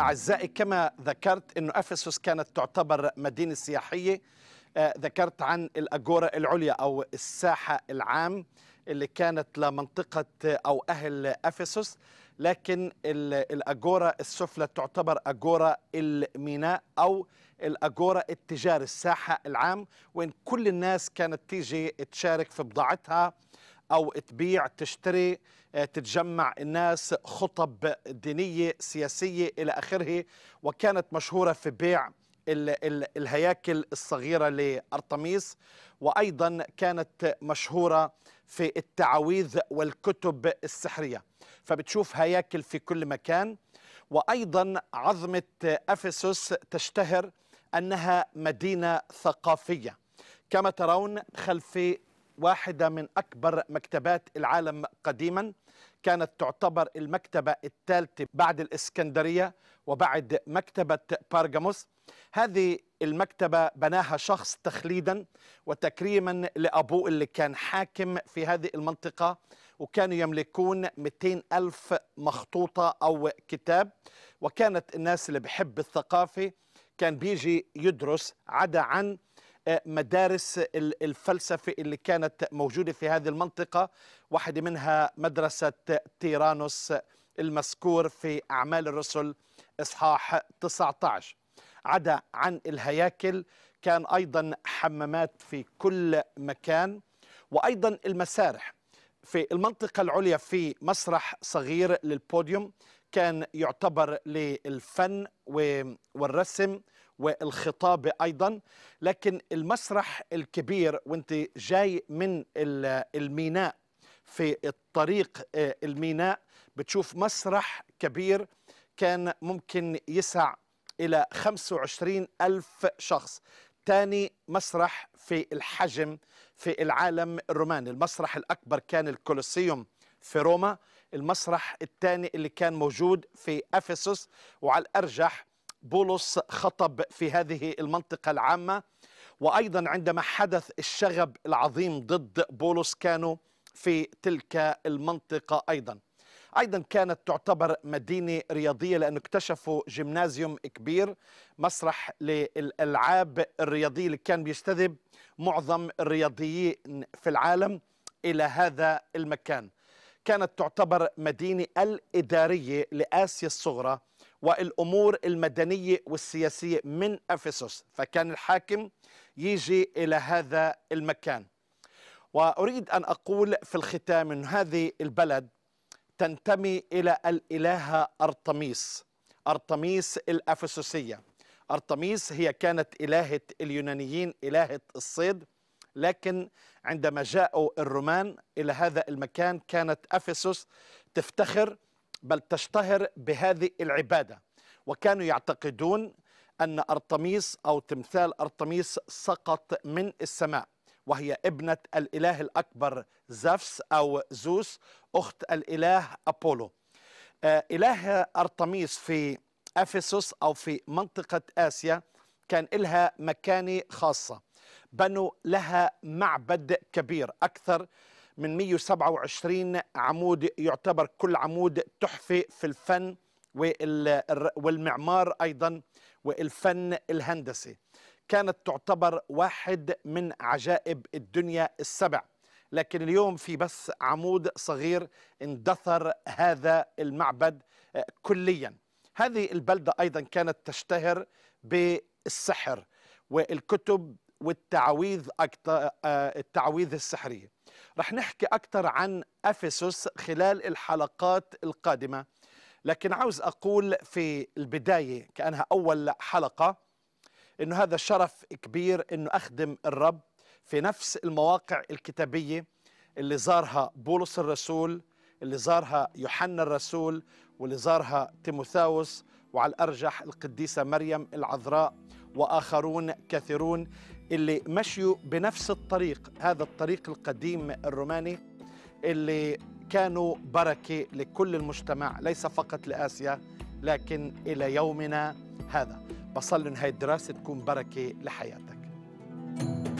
أعزائي كما ذكرت أن أفسس كانت تعتبر مدينة سياحية آه، ذكرت عن الأجورة العليا أو الساحة العام اللي كانت لمنطقة أو أهل أفسس لكن الأجورة السفلى تعتبر أجورة الميناء أو الأجورة التجاري الساحة العام وين كل الناس كانت تيجي تشارك في بضاعتها أو تبيع تشتري آه، تتجمع الناس خطب دينية سياسية إلى آخره وكانت مشهورة في بيع الهياكل الصغيرة لأرطميس وأيضا كانت مشهورة في التعاويذ والكتب السحرية فبتشوف هياكل في كل مكان وأيضا عظمة أفسس تشتهر أنها مدينة ثقافية كما ترون خلفي واحدة من أكبر مكتبات العالم قديما كانت تعتبر المكتبة الثالثة بعد الإسكندرية وبعد مكتبة بارغاموس هذه المكتبة بناها شخص تخليدا وتكريما لأبوه اللي كان حاكم في هذه المنطقة وكانوا يملكون 200 ألف مخطوطة أو كتاب وكانت الناس اللي بحب الثقافة كان بيجي يدرس عدا عن مدارس الفلسفة اللي كانت موجودة في هذه المنطقة واحدة منها مدرسة تيرانوس المذكور في أعمال الرسل إصحاح 19 عدا عن الهياكل كان أيضا حمامات في كل مكان وأيضا المسارح في المنطقة العليا في مسرح صغير للبوديوم كان يعتبر للفن والرسم والخطابة أيضا لكن المسرح الكبير وانت جاي من الميناء في الطريق آه، الميناء بتشوف مسرح كبير كان ممكن يسع إلى 25 ألف شخص تاني مسرح في الحجم في العالم الروماني المسرح الأكبر كان الكولوسيوم في روما المسرح الثاني اللي كان موجود في أفسس وعلى الأرجح بولس خطب في هذه المنطقة العامة وأيضا عندما حدث الشغب العظيم ضد بولس كانوا في تلك المنطقة أيضا أيضا كانت تعتبر مدينة رياضية لأنه اكتشفوا جيمنازيوم كبير مسرح للألعاب الرياضية اللي كان بيجتذب معظم الرياضيين في العالم إلى هذا المكان كانت تعتبر مدينة الإدارية لآسيا الصغرى والامور المدنيه والسياسيه من افسس فكان الحاكم يجي الى هذا المكان واريد ان اقول في الختام ان هذه البلد تنتمي الى الالهه ارطميس ارطميس الافسوسيه ارطميس هي كانت الهه اليونانيين الهه الصيد لكن عندما جاءوا الرومان الى هذا المكان كانت افسس تفتخر بل تشتهر بهذه العبادة وكانوا يعتقدون أن أرطميس أو تمثال أرطميس سقط من السماء وهي ابنة الإله الأكبر زفس أو زوس أخت الإله أبولو آه، إله أرطميس في أفسس أو في منطقة آسيا كان لها مكانة خاصة بنوا لها معبد كبير أكثر من 127 عمود يعتبر كل عمود تحفة في الفن والمعمار أيضا والفن الهندسي كانت تعتبر واحد من عجائب الدنيا السبع لكن اليوم في بس عمود صغير اندثر هذا المعبد آه، كليا هذه البلدة أيضا كانت تشتهر بالسحر والكتب والتعويذ أكتر آه، التعويذ السحرية رح نحكي أكثر عن أفسس خلال الحلقات القادمة لكن عاوز أقول في البداية كأنها أول حلقة أنه هذا شرف كبير أنه أخدم الرب في نفس المواقع الكتابية اللي زارها بولس الرسول اللي زارها يوحنا الرسول واللي زارها تيموثاوس وعلى الأرجح القديسة مريم العذراء وآخرون كثيرون اللي مشيوا بنفس الطريق هذا الطريق القديم الروماني اللي كانوا بركة لكل المجتمع ليس فقط لآسيا لكن إلى يومنا هذا بصل إن هاي الدراسة تكون بركة لحياتك